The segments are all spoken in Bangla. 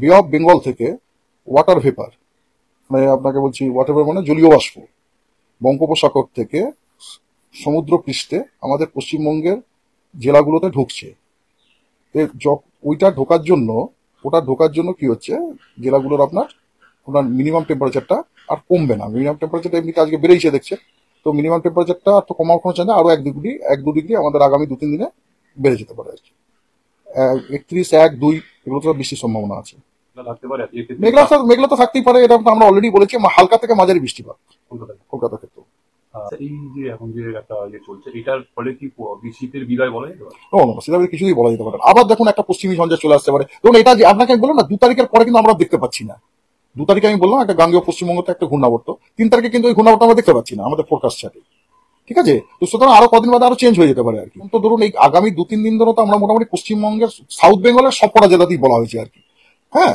বে অফ বেঙ্গল থেকে ওয়াটার ভেপার মানে আপনাকে বলছি ওয়াটার ভেপার মানে জলীয় বাষ্প বঙ্গোপসাগর থেকে সমুদ্র পৃষ্ঠে আমাদের পশ্চিমবঙ্গের জেলাগুলোতে ঢুকছে ওইটা ঢোকার জন্য ওটা ঢোকার জন্য কি হচ্ছে জেলাগুলোর আপনার ওনার মিনিমাম টেম্পারেচারটা আর কমবে না মিনিমাম টেম্পারেচারটা এমনিতে আজকে বেড়েইছে দেখছে তো মিনিমাম টেম্পারেচারটা আর তো কমার কোনো চাই না আরও এক ডিগ্রি এক দু ডিগ্রি আমাদের আগামী দু তিন দিনে বেড়ে যেতে পারে আর কি একত্রিশ এক দুই এগুলো তো বৃষ্টির সম্ভাবনা আছে মেঘলা মেঘলা তো থাকতেই পারে এটা আমরা অলরেডি বলেছি হালকা থেকে মাঝারি বৃষ্টিপাত কলকাতা ক্ষেত্রে আচ্ছা, ইয়ে কিছুই বলা যেতে পারে আবার দেখুন একটা পশ্চিমী সঞ্জয় চলে আসতে পারে ধরুন এটা আপনাকে আমি বললাম না দু তারিখের পরে কিন্তু আমরা দেখতে পাচ্ছি না দু তারিখে আমি বললাম একটা গাঙ্গেয় পশ্চিমবঙ্গ একটা ঘূর্ণাবর্ত তিন তারিখে কিন্তু ওই ঘূর্ণাবর্ত আমরা দেখতে পাচ্ছি না আমাদের ফোরকাস্ট ছাড়ে ঠিক আছে তো সুতরাং আরো কদিন বাদে আরো চেঞ্জ হয়ে যেতে পারে আর কি তো ধরুন এই আগামী দু তিন দিন ধরে তো আমরা মোটামুটি পশ্চিমবঙ্গের সাউথ বেঙ্গলের সবকটা জেলাতেই বলা হয়েছে আর কি হ্যাঁ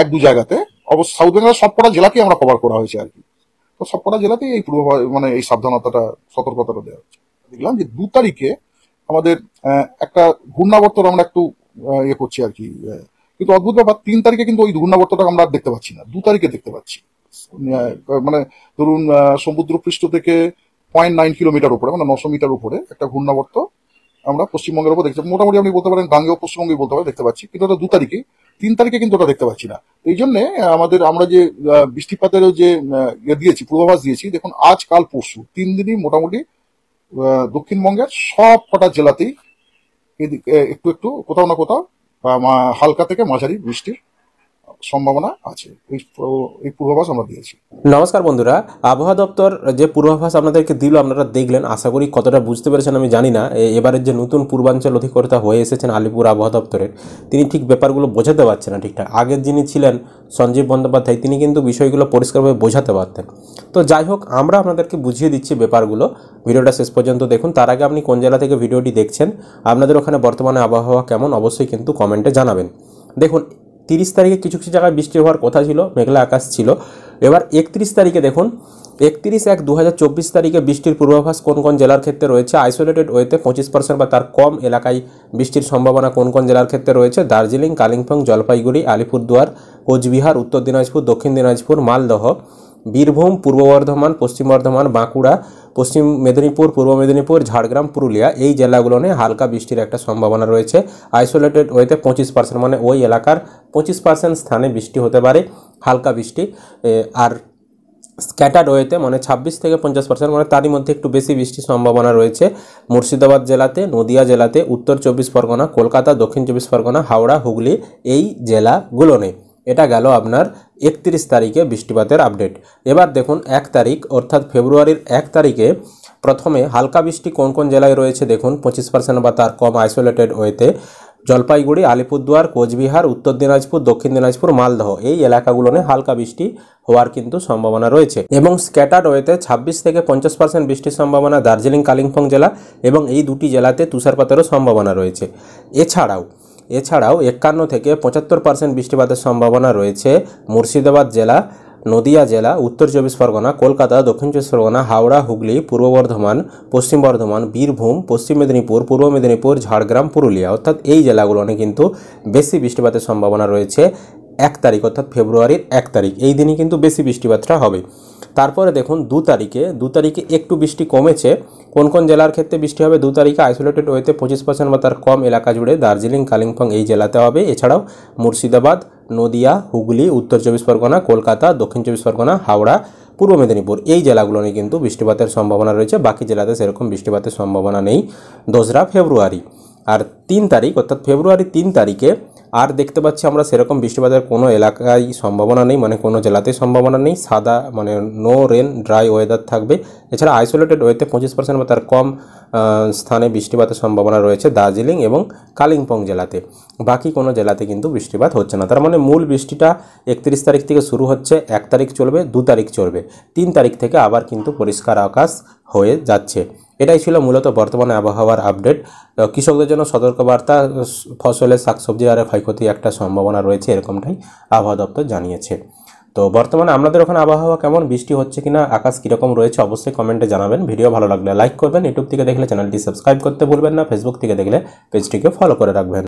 এক দু জায়গাতে অবশ্য সাউথ বেঙ্গলের সবকটা জেলাকেই আমরা কভার করা হয়েছে আর কি তো সবকটা জেলাতেই এই পূর্ব মানে এই সাবধানতাটা সতর্কতাটা দেওয়া হচ্ছে দেখলাম যে দু তারিখে আমাদের একটা ঘূর্ণাবর্তর আমরা একটু ইয়ে করছি আর কি কিন্তু অদ্ভুত ব্যাপার তিন তারিখে কিন্তু ওই ঘূর্ণাবর্তটা আমরা দেখতে পাচ্ছি না দু তারিখে দেখতে পাচ্ছি মানে ধরুন সমুদ্রপৃষ্ঠ থেকে পয়েন্ট নাইন কিলোমিটার উপরে মানে নশো মিটার উপরে একটা ঘূর্ণাবর্ত আমরা পশ্চিমবঙ্গের উপর দেখতে মোটামুটি আপনি বলতে পারেন গাঙ্গেয় পশ্চিমবঙ্গে বলতে পারেন দেখতে পাচ্ছি কিন্তু ওটা দু তারিখে তিন তারিখে কিন্তু ওটা দেখতে পাচ্ছি না এই জন্য আমাদের আমরা যে বৃষ্টিপাতের যে ইয়ে দিয়েছি পূর্বাভাস দিয়েছি দেখুন আজ কাল পরশু তিন দিনই মোটামুটি দক্ষিণবঙ্গের সব কটা জেলাতেই একটু একটু কোথাও না কোথাও হালকা থেকে মাঝারি বৃষ্টির সম্ভাবনা আছে এই পূর্বাভাস আমরা দিয়েছি নমস্কার বন্ধুরা আবহাওয়া দপ্তর যে পূর্বাভাস আপনাদেরকে দিল আপনারা দেখলেন আশা করি কতটা বুঝতে পেরেছেন আমি জানি না এবারের যে নতুন পূর্বাঞ্চল অধিকর্তা হয়ে এসেছেন আলিপুর আবহাওয়া দপ্তরের তিনি ঠিক ব্যাপারগুলো বোঝাতে পারছেন না ঠিকঠাক আগের যিনি ছিলেন সঞ্জীব বন্দ্যোপাধ্যায় তিনি কিন্তু বিষয়গুলো পরিষ্কারভাবে বোঝাতে পারতেন তো যাই হোক আমরা আপনাদেরকে বুঝিয়ে দিচ্ছি ব্যাপারগুলো ভিডিওটা শেষ পর্যন্ত দেখুন তার আগে আপনি কোন জেলা থেকে ভিডিওটি দেখছেন আপনাদের ওখানে বর্তমানে আবহাওয়া কেমন অবশ্যই কিন্তু কমেন্টে জানাবেন দেখুন তিরিশ তারিখে কিছু কিছু জায়গায় বৃষ্টি হওয়ার কথা ছিল মেঘলা আকাশ ছিল এবার একত্রিশ তারিখে দেখুন একত্রিশ এক দু তারিখে বৃষ্টির পূর্বাভাস কোন কোন জেলার ক্ষেত্রে রয়েছে আইসোলেটেড ওয়েতে পঁচিশ পার্সেন্ট বা তার কম এলাকায় বৃষ্টির সম্ভাবনা কোন কোন জেলার ক্ষেত্রে রয়েছে দার্জিলিং কালিম্পং জলপাইগুড়ি আলিপুরদুয়ার কোচবিহার উত্তর দিনাজপুর দক্ষিণ দিনাজপুর মালদহ বীরভূম পূর্ব বর্ধমান পশ্চিম বর্ধমান বাঁকুড়া পশ্চিম মেদিনীপুর পূর্ব মেদিনীপুর ঝাড়গ্রাম পুরুলিয়া এই জেলাগুলো নিয়ে হালকা বৃষ্টির একটা সম্ভাবনা রয়েছে আইসোলেটেড ওয়েতে পঁচিশ পার্সেন্ট মানে ওই এলাকার পঁচিশ পার্সেন্ট স্থানে বৃষ্টি হতে পারে হালকা বৃষ্টি আর স্ক্যাটার্ড ওয়েতে মানে ছাব্বিশ থেকে পঞ্চাশ পার্সেন্ট মানে তারই মধ্যে একটু বেশি বৃষ্টির সম্ভাবনা রয়েছে মুর্শিদাবাদ জেলাতে নদিয়া জেলাতে উত্তর চব্বিশ পরগনা কলকাতা দক্ষিণ চব্বিশ পরগনা হাওড়া হুগলি এই জেলাগুলো নেই এটা গেল আপনার একত্রিশ তারিখে বৃষ্টিপাতের আপডেট এবার দেখুন এক তারিখ অর্থাৎ ফেব্রুয়ারির এক তারিখে প্রথমে হালকা বৃষ্টি কোন কোন জেলায় রয়েছে দেখুন পঁচিশ পার্সেন্ট বা তার কম আইসোলেটেড ওয়েতে জলপাইগুড়ি আলিপুরদুয়ার কোচবিহার উত্তর দিনাজপুর দক্ষিণ দিনাজপুর মালদহ এই এলাকাগুলোনে হালকা বৃষ্টি হওয়ার কিন্তু সম্ভাবনা রয়েছে এবং স্ক্যাটার ওয়েতে ছাব্বিশ থেকে পঞ্চাশ পার্সেন্ট বৃষ্টির সম্ভাবনা দার্জিলিং কালিম্পং জেলা এবং এই দুটি জেলাতে তুষারপাতেরও সম্ভাবনা রয়েছে এছাড়াও এছাড়াও একান্ন থেকে পঁচাত্তর পার্সেন্ট বৃষ্টিপাতের সম্ভাবনা রয়েছে মুর্শিদাবাদ জেলা নদিয়া জেলা উত্তর চব্বিশ পরগনা কলকাতা দক্ষিণ চব্বিশ পরগনা হাওড়া হুগলি পূর্ব বর্ধমান পশ্চিম বর্ধমান বীরভূম পশ্চিম মেদিনীপুর পূর্ব মেদিনীপুর ঝাড়গ্রাম পুরুলিয়া অর্থাৎ এই জেলাগুলোতে কিন্তু বেশি বৃষ্টিপাতের সম্ভাবনা রয়েছে এক তারিখ অর্থাৎ ফেব্রুয়ারির এক তারিখ এই দিনই কিন্তু বেশি বৃষ্টিপাতটা হবে তারপরে দেখুন দু তারিখে দু তারিখে একটু বৃষ্টি কমেছে কোন কোন জেলার ক্ষেত্রে বৃষ্টি হবে দু তারিখে আইসোলেটেড ওয়েতে পঁচিশ পার্সেন্ট বা তার কম এলাকা জুড়ে দার্জিলিং কালিম্পং এই জেলাতে হবে এছাড়াও মুর্শিদাবাদ নদিয়া হুগলি উত্তর চব্বিশ পরগনা কলকাতা দক্ষিণ চব্বিশ পরগনা হাওড়া পূর্ব মেদিনীপুর এই জেলাগুলো নিয়ে কিন্তু বৃষ্টিপাতের সম্ভাবনা রয়েছে বাকি জেলাতে সেরকম বৃষ্টিপাতের সম্ভাবনা নেই দোসরা ফেব্রুয়ারি আর তিন তারিখ অর্থাৎ ফেব্রুয়ারি তিন তারিখে আর দেখতে পাচ্ছি আমরা সেরকম বৃষ্টিপাতের কোনো এলাকায় সম্ভাবনা নেই মানে কোনো জেলাতেই সম্ভাবনা নেই সাদা মানে নো রেন ড্রাই ওয়েদার থাকবে এছাড়া আইসোলেটেড ওয়েতে পঁচিশ পার্সেন্ট বা তার কম স্থানে বৃষ্টিপাতের সম্ভাবনা রয়েছে দার্জিলিং এবং কালিম্পং জেলাতে বাকি কোনো জেলাতে কিন্তু বৃষ্টিপাত হচ্ছে না তার মানে মূল বৃষ্টিটা একত্রিশ তারিখ থেকে শুরু হচ্ছে এক তারিখ চলবে দু তারিখ চলবে তিন তারিখ থেকে আবার কিন্তু পরিষ্কার আকাশ হয়ে যাচ্ছে এটাই ছিল মূলত বর্তমানে আবহাওয়ার আপডেট কৃষকদের জন্য সতর্কবার্তা ফসলের শাকসবজি আর ক্ষয়ক্ষতি একটা সম্ভাবনা রয়েছে এরকমটাই আবহাওয়া দপ্তর জানিয়েছে তো বর্তমানে আপনাদের ওখানে আবহাওয়া কেমন বৃষ্টি হচ্ছে কিনা আকাশ কীরকম রয়েছে অবশ্যই কমেন্টে জানাবেন ভিডিও ভালো লাগলে লাইক করবেন ইউটিউব থেকে দেখলে চ্যানেলটি সাবস্ক্রাইব করতে ভুলবেন না ফেসবুক থেকে দেখলে পেজটিকে ফলো করে রাখবেন